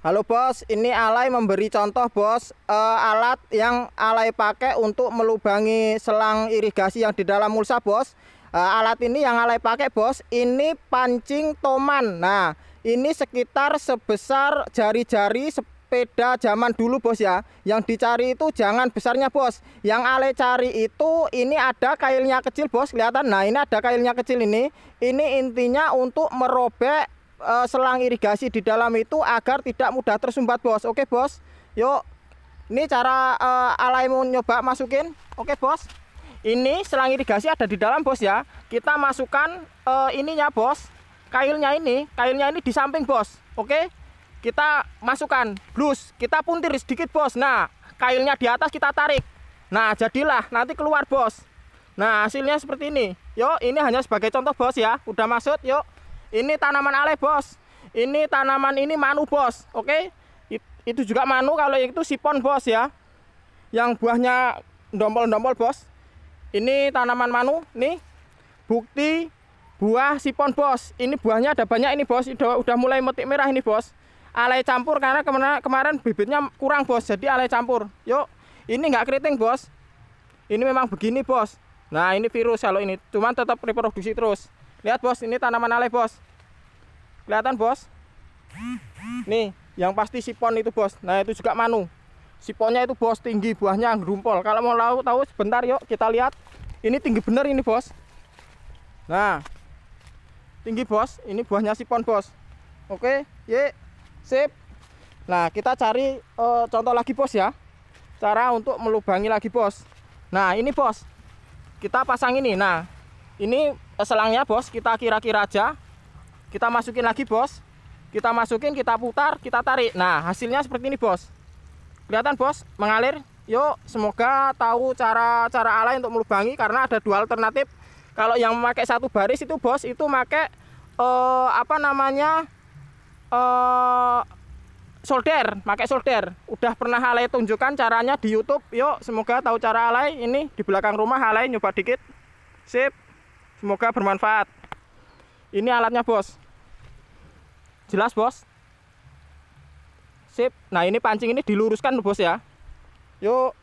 Halo bos, ini alay memberi contoh bos uh, alat yang alay pakai untuk melubangi selang irigasi yang di dalam mulsa bos. Uh, alat ini yang alay pakai bos, ini pancing toman. Nah, ini sekitar sebesar jari-jari sepeda zaman dulu bos ya. Yang dicari itu jangan besarnya bos. Yang alay cari itu ini ada kailnya kecil bos kelihatan. Nah, ini ada kailnya kecil ini. Ini intinya untuk merobek uh, selang irigasi di dalam itu agar tidak mudah tersumbat bos oke bos yuk ini cara uh, eh, alay mau nyoba masukin oke bos ini selang irigasi ada di dalam bos ya kita masukkan uh, ininya bos kailnya ini kailnya ini di samping bos oke kita masukkan blus kita puntir sedikit bos nah kailnya di atas kita tarik nah jadilah nanti keluar bos nah hasilnya seperti ini yuk ini hanya sebagai contoh bos ya udah masuk yuk ini tanaman aleh, Bos. Ini tanaman ini manu, Bos. Oke? okay? itu juga manu kalau itu sipon, Bos ya. Yang buahnya dompol-dompol Bos. Ini tanaman manu, nih. Bukti buah sipon, Bos. Ini buahnya ada banyak ini, Bos. Udah, udah mulai metik merah ini, Bos. Ale campur karena kemana, kemarin bibitnya kurang, Bos. Jadi ale campur. Yuk, ini nggak keriting, Bos. Ini memang begini, Bos. Nah, ini virus kalau ini. Cuman tetap reproduksi terus. Lihat bos, ini tanaman aleh bos. Kelihatan bos? Nih, yang pasti sipon itu bos. Nah itu juga manu. Siponnya itu bos tinggi, buahnya gerumpol. Kalau mau tahu tahu sebentar yuk kita lihat. Ini tinggi bener ini bos. Nah, tinggi bos. Ini buahnya sipon bos. Oke, ye, sip. Nah kita cari e, contoh lagi bos ya. Cara untuk melubangi lagi bos. Nah ini bos, kita pasang ini. Nah ini eh, selangnya bos kita kira-kira aja kita masukin lagi bos kita masukin kita putar kita tarik nah hasilnya seperti ini bos kelihatan bos mengalir yuk semoga tahu cara-cara alay untuk melubangi karena ada dua alternatif kalau yang memakai satu baris itu bos itu pakai eh, apa namanya eh, solder pakai solder udah pernah alay tunjukkan caranya di YouTube yuk semoga tahu cara alay ini di belakang rumah alay nyoba dikit sip Semoga bermanfaat. Ini alatnya, Bos. Jelas, Bos? Sip. Nah, ini pancing ini diluruskan, Bos ya. Yuk.